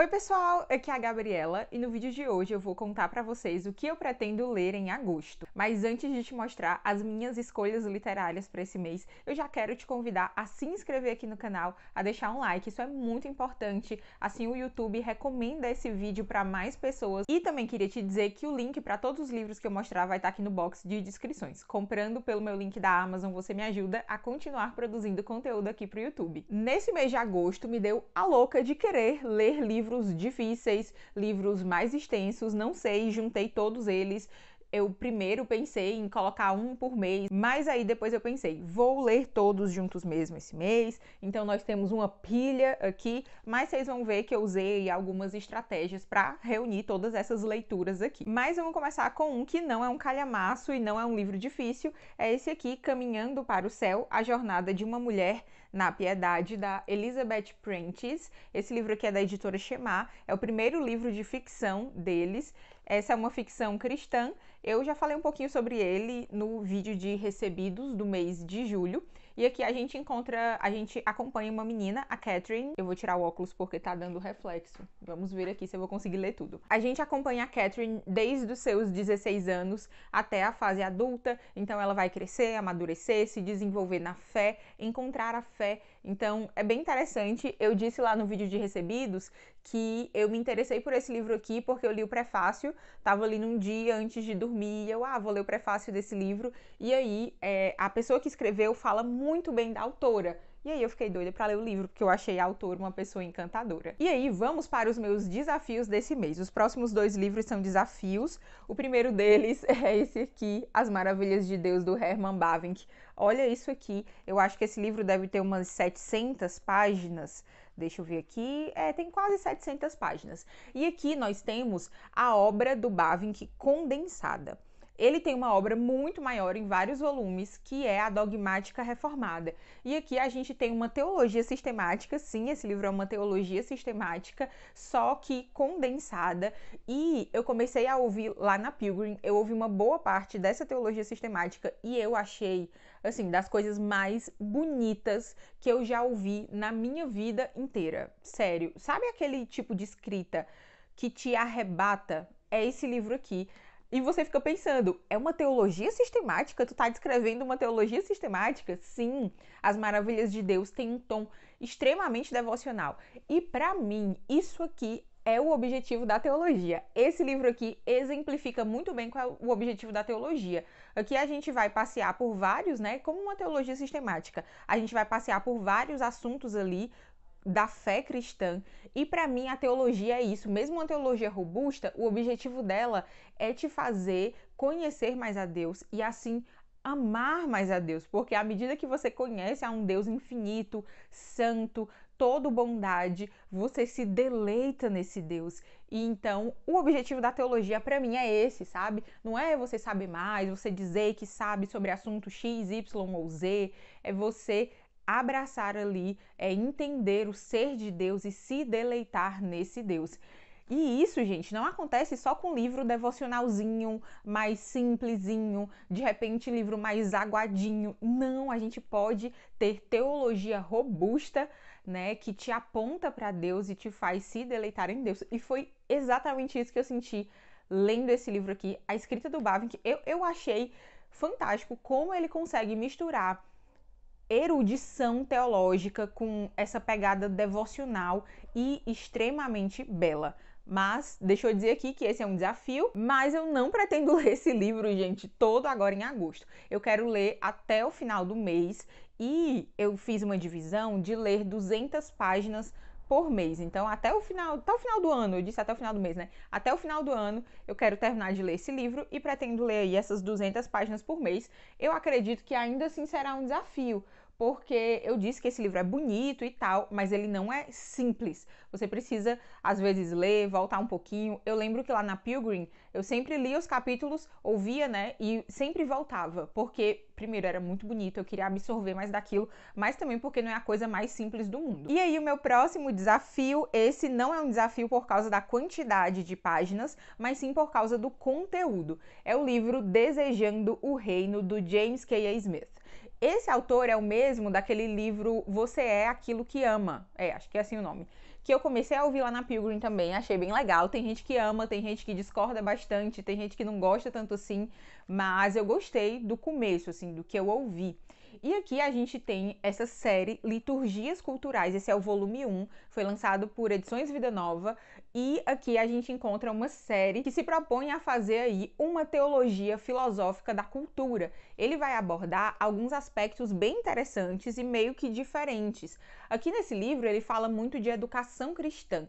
Oi, pessoal, aqui é a Gabriela e no vídeo de hoje eu vou contar para vocês o que eu pretendo ler em agosto. Mas antes de te mostrar as minhas escolhas literárias para esse mês, eu já quero te convidar a se inscrever aqui no canal, a deixar um like, isso é muito importante. Assim o YouTube recomenda esse vídeo para mais pessoas. E também queria te dizer que o link para todos os livros que eu mostrar vai estar tá aqui no box de descrições. Comprando pelo meu link da Amazon, você me ajuda a continuar produzindo conteúdo aqui pro YouTube. Nesse mês de agosto me deu a louca de querer ler livros livros difíceis, livros mais extensos, não sei, juntei todos eles eu primeiro pensei em colocar um por mês, mas aí depois eu pensei, vou ler todos juntos mesmo esse mês. Então nós temos uma pilha aqui, mas vocês vão ver que eu usei algumas estratégias para reunir todas essas leituras aqui. Mas vamos começar com um que não é um calhamaço e não é um livro difícil, é esse aqui, Caminhando para o Céu: A Jornada de uma Mulher na Piedade da Elizabeth Prentice. Esse livro aqui é da editora Shemar, é o primeiro livro de ficção deles. Essa é uma ficção cristã eu já falei um pouquinho sobre ele no vídeo de recebidos do mês de julho. E aqui a gente encontra, a gente acompanha uma menina, a Catherine. Eu vou tirar o óculos porque tá dando reflexo. Vamos ver aqui se eu vou conseguir ler tudo. A gente acompanha a Catherine desde os seus 16 anos até a fase adulta. Então ela vai crescer, amadurecer, se desenvolver na fé, encontrar a fé. Então é bem interessante. Eu disse lá no vídeo de recebidos que eu me interessei por esse livro aqui porque eu li o prefácio, tava ali num dia antes de dormir dormir, e eu, ah, vou ler o prefácio desse livro. E aí, é, a pessoa que escreveu fala muito bem da autora. E aí eu fiquei doida para ler o livro, porque eu achei a autora uma pessoa encantadora. E aí, vamos para os meus desafios desse mês. Os próximos dois livros são desafios. O primeiro deles é esse aqui, As Maravilhas de Deus, do Herman Bavinck. Olha isso aqui, eu acho que esse livro deve ter umas 700 páginas. Deixa eu ver aqui. É, tem quase 700 páginas. E aqui nós temos a obra do Bavinck condensada. Ele tem uma obra muito maior em vários volumes, que é a Dogmática Reformada. E aqui a gente tem uma teologia sistemática, sim, esse livro é uma teologia sistemática, só que condensada. E eu comecei a ouvir lá na Pilgrim, eu ouvi uma boa parte dessa teologia sistemática e eu achei assim, das coisas mais bonitas que eu já ouvi na minha vida inteira. Sério. Sabe aquele tipo de escrita que te arrebata? É esse livro aqui. E você fica pensando, é uma teologia sistemática? Tu está descrevendo uma teologia sistemática? Sim, as maravilhas de Deus têm um tom extremamente devocional. E para mim, isso aqui é o objetivo da teologia. Esse livro aqui exemplifica muito bem qual é o objetivo da teologia. Aqui a gente vai passear por vários, né? Como uma teologia sistemática, a gente vai passear por vários assuntos ali da fé cristã. E para mim a teologia é isso, mesmo uma teologia robusta, o objetivo dela é te fazer conhecer mais a Deus e assim amar mais a Deus, porque à medida que você conhece a um Deus infinito, santo, todo bondade, você se deleita nesse Deus. E então, o objetivo da teologia para mim é esse, sabe? Não é você saber mais, você dizer que sabe sobre assunto X, Y ou Z, é você abraçar ali, é entender o ser de Deus e se deleitar nesse Deus. E isso, gente, não acontece só com livro devocionalzinho, mais simplesinho, de repente livro mais aguadinho. Não, a gente pode ter teologia robusta, né, que te aponta para Deus e te faz se deleitar em Deus. E foi exatamente isso que eu senti lendo esse livro aqui, A Escrita do Bavin, que eu, eu achei fantástico como ele consegue misturar erudição teológica, com essa pegada devocional e extremamente bela. Mas deixa eu dizer aqui que esse é um desafio, mas eu não pretendo ler esse livro, gente, todo agora em agosto. Eu quero ler até o final do mês e eu fiz uma divisão de ler 200 páginas por mês. Então, até o final, até o final do ano, eu disse até o final do mês, né? Até o final do ano, eu quero terminar de ler esse livro e pretendo ler aí essas 200 páginas por mês. Eu acredito que ainda assim será um desafio, porque eu disse que esse livro é bonito e tal, mas ele não é simples. Você precisa, às vezes, ler, voltar um pouquinho. Eu lembro que lá na Pilgrim eu sempre lia os capítulos, ouvia, né, e sempre voltava, porque, primeiro, era muito bonito, eu queria absorver mais daquilo, mas também porque não é a coisa mais simples do mundo. E aí, o meu próximo desafio, esse não é um desafio por causa da quantidade de páginas, mas sim por causa do conteúdo. É o livro Desejando o Reino, do James K. A. Smith. Esse autor é o mesmo daquele livro Você é aquilo que ama. É, acho que é assim o nome. Que eu comecei a ouvir lá na Pilgrim também, achei bem legal. Tem gente que ama, tem gente que discorda bastante, tem gente que não gosta tanto assim, mas eu gostei do começo assim, do que eu ouvi. E aqui a gente tem essa série Liturgias Culturais, esse é o volume 1, foi lançado por Edições Vida Nova, e aqui a gente encontra uma série que se propõe a fazer aí uma teologia filosófica da cultura. Ele vai abordar alguns aspectos bem interessantes e meio que diferentes. Aqui nesse livro ele fala muito de educação cristã,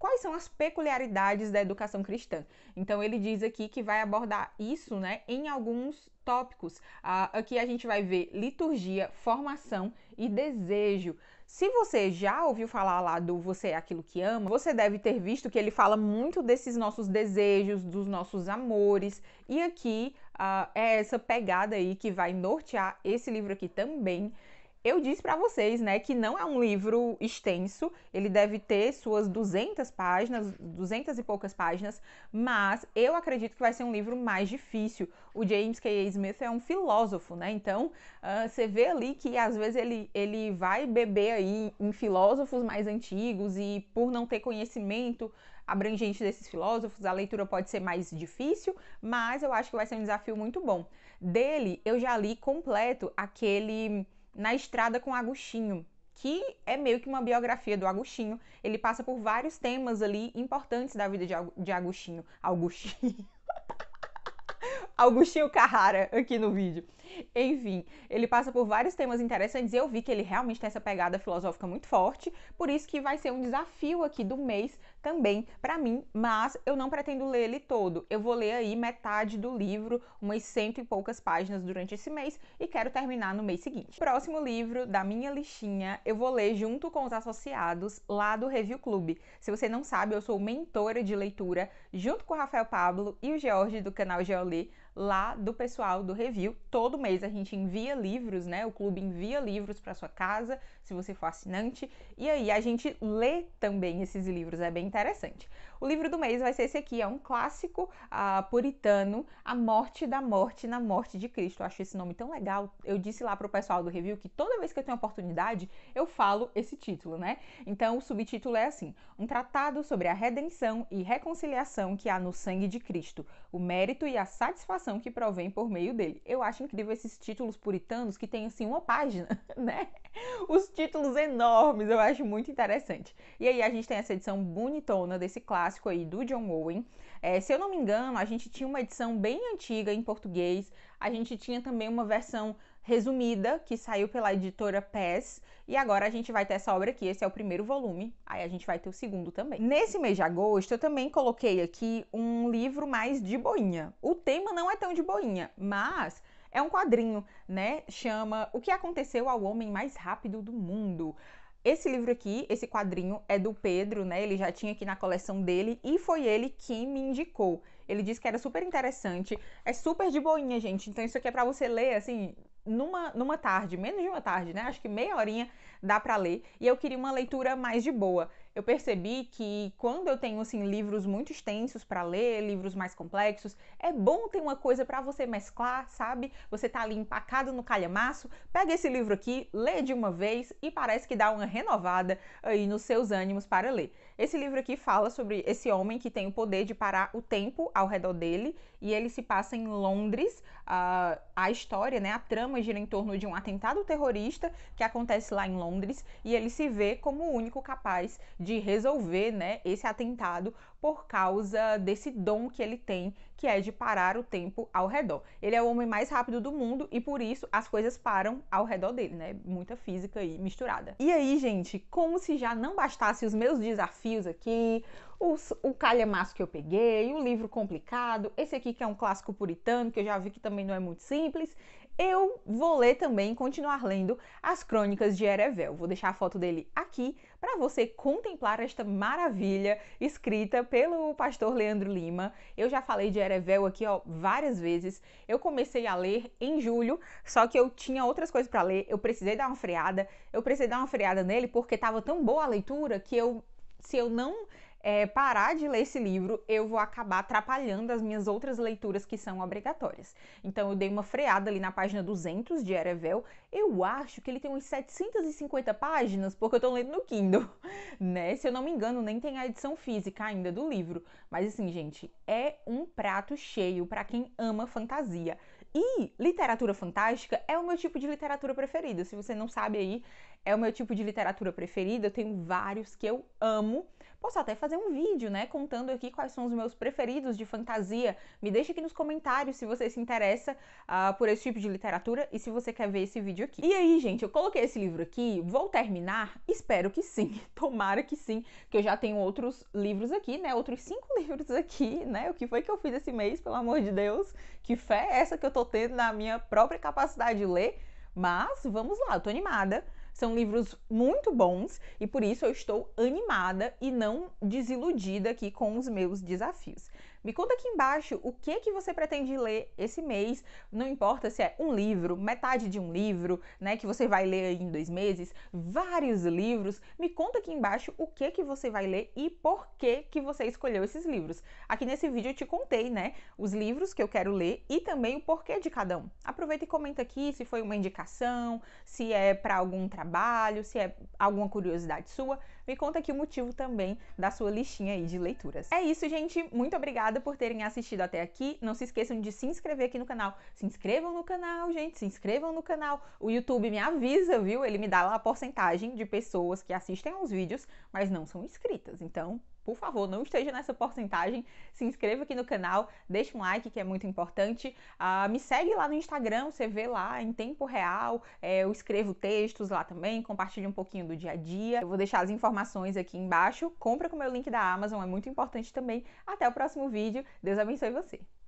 quais são as peculiaridades da educação cristã. Então ele diz aqui que vai abordar isso, né, em alguns tópicos. Ah, aqui a gente vai ver liturgia, formação e desejo. Se você já ouviu falar lá do você é aquilo que ama, você deve ter visto que ele fala muito desses nossos desejos, dos nossos amores. E aqui ah, é essa pegada aí que vai nortear esse livro aqui também. Eu disse para vocês, né, que não é um livro extenso, ele deve ter suas 200 páginas, 200 e poucas páginas, mas eu acredito que vai ser um livro mais difícil. O James K. A. Smith é um filósofo, né? Então, uh, você vê ali que às vezes ele, ele vai beber aí em filósofos mais antigos e por não ter conhecimento abrangente desses filósofos, a leitura pode ser mais difícil, mas eu acho que vai ser um desafio muito bom. Dele, eu já li completo aquele na estrada com Agostinho, que é meio que uma biografia do Agostinho. Ele passa por vários temas ali importantes da vida de, Agostinho. Agostinho. Agostinho Carrara aqui no vídeo. Enfim, ele passa por vários temas interessantes e eu vi que ele realmente tem essa pegada filosófica muito forte, por isso que vai ser um desafio aqui do mês também para mim, mas eu não pretendo ler ele todo. Eu vou ler aí metade do livro, umas cento e poucas páginas durante esse mês e quero terminar no mês seguinte. Próximo livro da minha listinha, eu vou ler junto com os associados lá do Review Club. Se você não sabe, eu sou mentora de leitura junto com o Rafael Pablo e o George do canal Geolê, lá do pessoal do Review. Todo mês a gente envia livros, né? O clube envia livros para sua casa, se você for assinante, e aí a gente lê também esses livros, é bem interessante. O livro do mês vai ser esse aqui, é um clássico uh, puritano, A Morte da Morte na Morte de Cristo. Eu acho esse nome tão legal. Eu disse lá pro pessoal do review que toda vez que eu tenho oportunidade, eu falo esse título, né? Então o subtítulo é assim: Um tratado sobre a redenção e reconciliação que há no sangue de Cristo, o mérito e a satisfação que provém por meio dele. Eu acho incrível inclusive esses títulos puritanos que tem assim uma página, né? Os títulos enormes, eu acho muito interessante. E aí a gente tem essa edição bonitona desse clássico aí do John Owen. É, se eu não me engano, a gente tinha uma edição bem antiga em português, a gente tinha também uma versão resumida que saiu pela editora PES e agora a gente vai ter essa obra aqui, esse é o primeiro volume, aí a gente vai ter o segundo também. Nesse mês de agosto eu também coloquei aqui um livro mais de boinha. O tema não é tão de boinha, mas é um quadrinho, né? Chama O que aconteceu ao homem mais rápido do mundo. Esse livro aqui, esse quadrinho é do Pedro, né? Ele já tinha aqui na coleção dele e foi ele que me indicou. Ele disse que era super interessante, é super de boinha, gente. Então isso aqui é para você ler assim numa numa tarde, menos de uma tarde, né? Acho que meia horinha dá para ler. E eu queria uma leitura mais de boa eu percebi que quando eu tenho assim livros muito extensos para ler, livros mais complexos, é bom ter uma coisa para você mesclar, sabe? Você tá ali empacado no calhamaço, pega esse livro aqui, lê de uma vez e parece que dá uma renovada aí nos seus ânimos para ler. Esse livro aqui fala sobre esse homem que tem o poder de parar o tempo ao redor dele e ele se passa em Londres. Uh, a história, né, a trama gira em torno de um atentado terrorista que acontece lá em Londres e ele se vê como o único capaz de resolver né, esse atentado por causa desse dom que ele tem, que é de parar o tempo ao redor. Ele é o homem mais rápido do mundo e por isso as coisas param ao redor dele, né? Muita física aí misturada. E aí, gente, como se já não bastasse os meus desafios aqui, os, o calhamaço que eu peguei, o livro complicado, esse aqui que é um clássico puritano, que eu já vi que também não é muito simples, eu vou ler também, continuar lendo as crônicas de Erevel. Vou deixar a foto dele aqui para você contemplar esta maravilha escrita pelo pastor Leandro Lima. Eu já falei de Erevel aqui, ó, várias vezes. Eu comecei a ler em julho, só que eu tinha outras coisas para ler, eu precisei dar uma freada. Eu precisei dar uma freada nele porque estava tão boa a leitura que eu se eu não é, parar de ler esse livro, eu vou acabar atrapalhando as minhas outras leituras que são obrigatórias. Então eu dei uma freada ali na página 200 de Erevel. Eu acho que ele tem uns 750 páginas, porque eu tô lendo no Kindle, né? Se eu não me engano, nem tem a edição física ainda do livro. Mas assim, gente, é um prato cheio para quem ama fantasia. E literatura fantástica é o meu tipo de literatura preferida. Se você não sabe aí, é o meu tipo de literatura preferida. Eu tenho vários que eu amo. Posso até fazer um vídeo, né, contando aqui quais são os meus preferidos de fantasia. Me deixa aqui nos comentários se você se interessa uh, por esse tipo de literatura e se você quer ver esse vídeo aqui. E aí, gente, eu coloquei esse livro aqui. Vou terminar? Espero que sim. Tomara que sim, que eu já tenho outros livros aqui, né, outros cinco livros aqui, né. O que foi que eu fiz esse mês, pelo amor de Deus? Que fé é essa que eu tô tô tendo na minha própria capacidade de ler, mas vamos lá, eu tô animada. São livros muito bons e por isso eu estou animada e não desiludida aqui com os meus desafios. Me conta aqui embaixo o que que você pretende ler esse mês, não importa se é um livro, metade de um livro, né, que você vai ler em dois meses, vários livros. Me conta aqui embaixo o que que você vai ler e por que que você escolheu esses livros. Aqui nesse vídeo eu te contei, né, os livros que eu quero ler e também o porquê de cada um. Aproveita e comenta aqui se foi uma indicação, se é para algum trabalho, se é alguma curiosidade sua me conta aqui o motivo também da sua listinha aí de leituras. É isso, gente. Muito obrigada por terem assistido até aqui. Não se esqueçam de se inscrever aqui no canal. Se inscrevam no canal, gente. Se inscrevam no canal. O YouTube me avisa, viu? Ele me dá lá a porcentagem de pessoas que assistem aos vídeos, mas não são inscritas. Então, por favor, não esteja nessa porcentagem. Se inscreva aqui no canal, deixe um like que é muito importante. Uh, me segue lá no Instagram, você vê lá em tempo real. É, eu escrevo textos lá também, compartilhe um pouquinho do dia a dia. Eu vou deixar as informações aqui embaixo. Compra com o meu link da Amazon, é muito importante também. Até o próximo vídeo. Deus abençoe você.